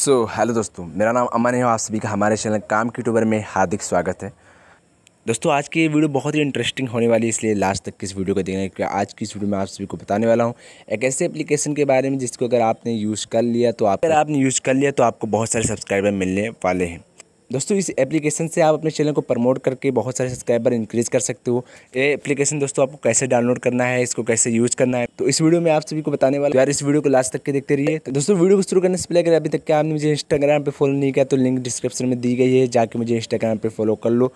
सो so, hello दोस्तों मेरा नाम अमन है आप सभी का हमारे चैनल काम की टूबर में हार्दिक स्वागत है दोस्तों आज की वीडियो बहुत ही इंटरेस्टिंग होने वाली है इसलिए लास्ट तक इस वीडियो को देखना क्योंकि आज की इस वीडियो में आप सभी को बताने वाला हूँ एक ऐसे एप्लीकेशन के बारे में जिसको अगर आपने यूज़ कर लिया तो आप अगर आपने यूज़ कर लिया तो आपको बहुत सारे सब्सक्राइबर मिलने वाले हैं दोस्तों इस एप्लीकेशन से आप अपने चैनल को प्रमोट करके बहुत सारे सब्सक्राइबर इंक्रीज कर सकते हो ये एप्लीकेशन दोस्तों आपको कैसे डाउनलोड करना है इसको कैसे यूज करना है तो इस वीडियो में आप सभी को बताने वाला तो यार इस वीडियो को लास्ट तक के देखते रहिए तो दोस्तों वीडियो को शुरू करने से पहले अगर अभी तक आपने मुझे इंस्टाग्राम पर फॉलो नहीं किया तो लिंक डिस्क्रिप्शन में दी गई है जाके मुझे इंस्टाग्राम पर फॉलो कर लो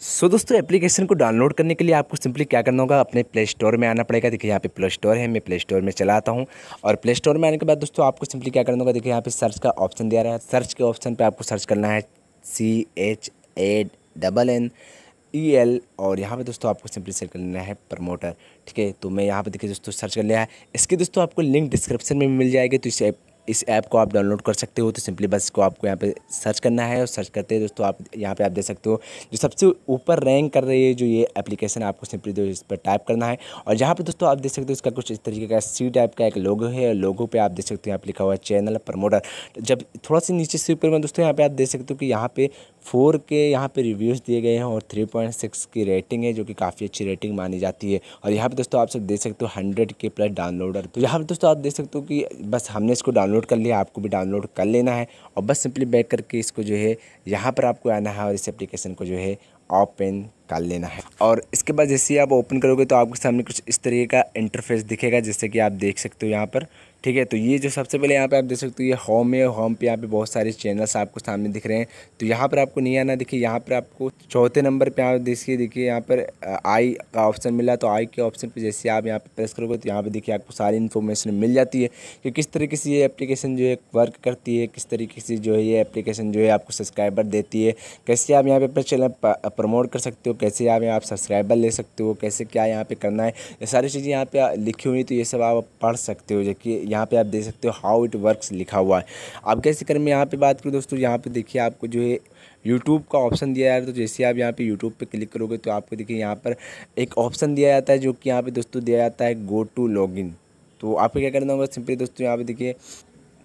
सो so, दोस्तों एप्लीकेशन को डाउनलोड करने के लिए आपको सिंपली क्या करना होगा अपने प्ले स्टोर में आना पड़ेगा देखिए यहाँ पे प्ले स्टोर है मैं प्ले स्टोर में चला आता हूँ और प्ले स्टोर में आने के बाद दोस्तों आपको सिंपली क्या करना होगा देखिए यहाँ पे सर्च का ऑप्शन दिया रहा है सर्च के ऑप्शन पे आपको सर्च करना है C H A double N E L और यहाँ पे दोस्तों आपको सिंपली सर्च कर लेना है प्रमोटर ठीक है तो मैं यहाँ पे देखिए दोस्तों सर्च कर लिया है इसकी दोस्तों आपको लिंक डिस्क्रिप्शन में मिल जाएगी तो इस ऐप इस ऐप को आप डाउनलोड कर सकते हो तो सिंपली बस को आपको यहाँ पे सर्च करना है और सर्च करते हैं दोस्तों आप यहाँ पे आप देख सकते हो जो सबसे ऊपर रैंक कर रही है जो ये एप्लीकेशन आपको सिंपली दो इस पर टाइप करना है और यहाँ पे दोस्तों आप देख सकते हो इसका कुछ इस तरीके का सी टाइप का एक लोगो है लोगो पर आप देख सकते हो यहाँ पर लिखा हुआ है चैनल प्रमोटर जब थोड़ा सा नीचे से ऊपर में दोस्तों यहाँ पर आप देख सकते हो कि यहाँ पर फ़ोर के यहाँ पे रिव्यूज़ दिए गए हैं और थ्री पॉइंट सिक्स की रेटिंग है जो कि काफ़ी अच्छी रेटिंग मानी जाती है और यहाँ पे दोस्तों आप सब देख सकते हो हंड्रेड के प्लस डाउनलोडर तो यहाँ पे दोस्तों आप देख सकते हो कि बस हमने इसको डाउनलोड कर लिया आपको भी डाउनलोड कर लेना है और बस सिंपली बैक करके इसको जो है यहाँ पर आपको आना है और इस एप्लीकेशन को जो है ओपन निकाल लेना है और इसके बाद जैसे ही आप ओपन करोगे तो आपके सामने कुछ इस तरीके का इंटरफेस दिखेगा जैसे कि आप देख सकते हो यहाँ पर ठीक है तो ये जो सबसे पहले यहाँ पे आप देख सकते हो ये होम है होम पे यहाँ पे बहुत सारे चैनल्स आपको सामने दिख रहे हैं तो यहाँ पर आपको नहीं आना देखिए यहाँ पर आपको चौथे नंबर पर आप देखिए देखिए यहाँ पर आई का ऑप्शन मिला तो आई के ऑप्शन पर जैसे आप यहाँ पर प्रेस करोगे तो यहाँ पर देखिए आपको सारी इन्फॉर्मेशन मिल जाती है कि किस तरीके से ये एप्लीकेशन जो है वर्क करती है किस तरीके से जो है ये एप्लीकेशन जो है आपको सब्सक्राइबर देती है कैसे आप यहाँ पर अपना चैनल प्रमोट कर सकते हो कैसे यहाँ पर आप सब्सक्राइबर ले सकते हो कैसे क्या यहाँ पे करना है ये सारी चीज़ें यहाँ पे लिखी हुई तो ये सब आप पढ़ सकते हो जबकि यहाँ पे आप देख सकते हो हाउ इट वर्क्स लिखा हुआ है आप कैसे कर मैं यहाँ पे बात करूँ दोस्तों यहाँ पे देखिए आपको जो है यूट्यूब का ऑप्शन दिया जाता है तो जैसे आप यहाँ पे यूट्यूब पे क्लिक करोगे तो आपको देखिए यहाँ पर एक ऑप्शन दिया जाता है जो कि यहाँ पे दोस्तों दिया जाता है गो टू लॉगिन तो आपको क्या करना होगा सिंपली दोस्तों यहाँ पे देखिए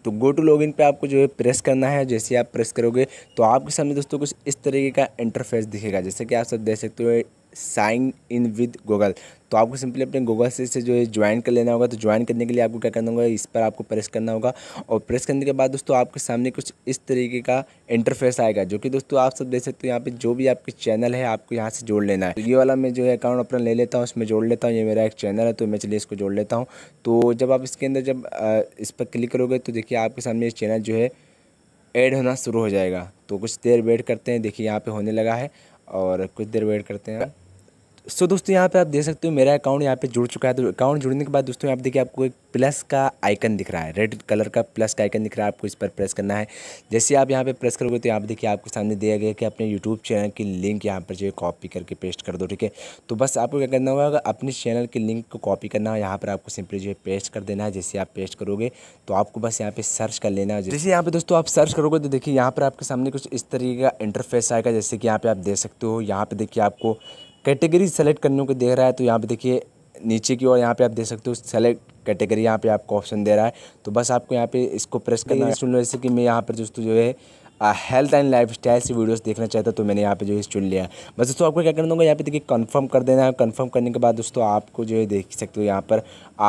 तो गो टू लॉगिन पे आपको जो है प्रेस करना है जैसे आप प्रेस करोगे तो आपके सामने दोस्तों कुछ इस तरीके का इंटरफेस दिखेगा जैसे कि आप सब देख सकते हो साइन इन विद गूगल तो आपको सिंपली अपने गूगल से इसे जो है ज्वाइन कर लेना होगा तो ज्वाइन करने के लिए आपको क्या करना होगा इस पर आपको प्रेस करना होगा और प्रेस करने के बाद दोस्तों आपके सामने कुछ इस तरीके का इंटरफेस आएगा जो कि दोस्तों आप सब देख सकते हो यहाँ पे जो भी आपके चैनल है आपको यहाँ से जोड़ लेना है तो ये वाला मैं जो है अकाउंट अपना ले लेता हूँ उसमें जोड़ लेता हूँ ये मेरा एक चैनल है तो मैं चलिए इसको जोड़ लेता हूँ तो जब आप इसके अंदर जब इस पर क्लिक करोगे तो देखिए आपके सामने ये चैनल जो है ऐड होना शुरू हो जाएगा तो कुछ देर वेट करते हैं देखिए यहाँ पर होने लगा है और कुछ देर वेट करते हैं सो दोस्तों यहाँ पे आप देख सकते हो मेरा अकाउंट यहाँ पे जुड़ चुका है तो अकाउंट जुड़ने के बाद दोस्तों यहाँ पे देखिए आपको एक प्लस का आइकन दिख रहा है रेड कलर का प्लस का आइकन दिख रहा है आपको इस पर प्रेस करना है जैसे आप यहाँ पे प्रेस करोगे तो यहाँ पे देखिए आपके सामने दिया गया कि अपने यूट्यूब चैनल की लिंक यहाँ पर जो है कॉपी करके पेस्ट कर दो ठीक है तो बस आपको क्या करना होगा अपने चैनल की लिंक को कॉपी करना है यहाँ पर आपको सिंपली जो है पेस्ट कर देना है जैसे आप पेस्ट करोगे तो आपको बस यहाँ पर सर्च कर लेना है जैसे यहाँ पर दोस्तों आप सर्च करोगे तो देखिए यहाँ पर आपके सामने कुछ इस तरीके का इंटरफेस आएगा जैसे कि यहाँ पर आप देख सकते हो यहाँ पर देखिए आपको कैटेगरी सेलेक्ट करने को दे रहा है तो यहाँ पे देखिए नीचे की ओर यहाँ पे आप देख सकते हो सेलेक्ट कैटेगरी यहाँ पे आपको ऑप्शन दे रहा है तो बस आपको यहाँ पे इसको प्रेस करना है स्टूडेंट जैसे कि मैं यहाँ पर दोस्तों जो है हेल्थ एंड लाइफ स्टाइल से वीडियोस देखना चाहता तो मैंने यहाँ पे जो है चुन लिया बस दोस्तों आपको क्या करना होगा यहाँ पे देखिए कंफर्म कर देना है कंफर्म करने के बाद दोस्तों आपको जो है देख सकते हो यहाँ पर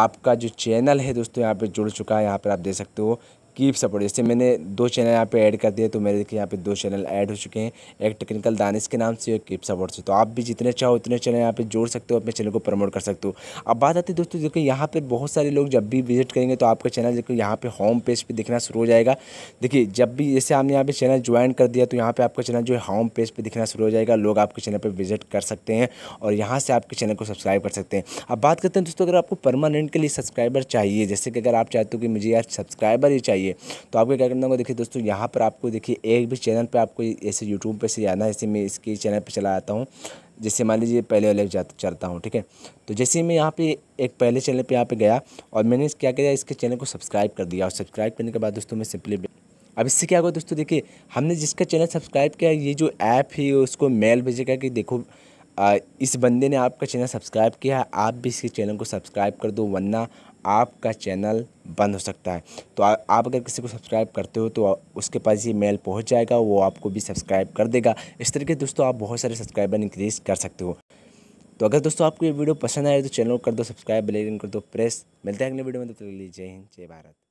आपका जो चैनल है दोस्तों यहाँ पे जुड़ चुका है यहाँ पर आप देख सकते हो कीप सपोर्ट जैसे मैंने दो चैनल यहाँ पे ऐड कर दिए तो मेरे देखिए यहाँ पे दो चैनल ऐड हो चुके हैं एक टेक्निकल दानिश के नाम से और कीप सपोर्ट से तो आप भी जितने चाहो उतने चैनल यहाँ पे जोड़ सकते हो अपने चैनल को प्रमोट कर सकते हो अब बात आती है दोस्तों देखो यहाँ पर बहुत सारे लोग जब भी विजिट करेंगे तो आपका चैनल देखो यहाँ पर होम पेज पर दिखना शुरू हो जाएगा देखिए जब भी जैसे आपने यहाँ पर चैनल ज्वाइन कर दिया तो यहाँ पर आपका चैनल जो है होम पेज पर दिखना शुरू हो जाएगा लोग आपके चैनल पर विजिट कर सकते हैं और यहाँ से आपके चैनल को सब्सक्राइब कर सकते हैं अब बात करते हैं दोस्तों अगर आपको परमानेंट के लिए सब्सक्राइबर चाहिए जैसे कि अगर आप चाहते हो कि मुझे यार सब्सक्राइबर ही चाहिए चाहिए तो आपको क्या करना होगा देखिए दोस्तों यहाँ पर आपको देखिए एक भी चैनल पर आपको ऐसे यूट्यूब पर से जाना है जैसे मैं इसके चैनल पर चला आता हूँ जैसे मान लीजिए पहले वाले चलता हूँ ठीक है तो जैसे मैं यहाँ पे एक पहले चैनल पे यहाँ पे गया और मैंने क्या किया इसके चैनल को सब्सक्राइब कर दिया और सब्सक्राइब करने के बाद दोस्तों मैं सिंपली अब इससे क्या होगा दोस्तों देखिए हमने जिसका चैनल सब्सक्राइब किया ये जो ऐप है उसको मेल भेजेगा कि देखो इस बंदे ने आपका चैनल सब्सक्राइब किया है आप भी इसके चैनल को सब्सक्राइब कर दो वरना आपका चैनल बंद हो सकता है तो आ, आप अगर किसी को सब्सक्राइब करते हो तो उसके पास ये मेल पहुंच जाएगा वो आपको भी सब्सक्राइब कर देगा इस तरीके दोस्तों आप बहुत सारे सब्सक्राइबर इंक्रीज़ कर सकते हो तो अगर दोस्तों आपको ये वीडियो पसंद आए तो चैनल को कर दो सब्सक्राइब बेल आइकन कर दो प्रेस मिलते हैं अगले वीडियो में तो लीजिए जय हिंद जय भारत